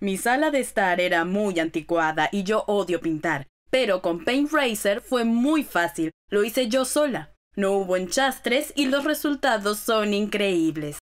Mi sala de estar era muy anticuada y yo odio pintar, pero con Paint Racer fue muy fácil, lo hice yo sola. No hubo enchastres y los resultados son increíbles.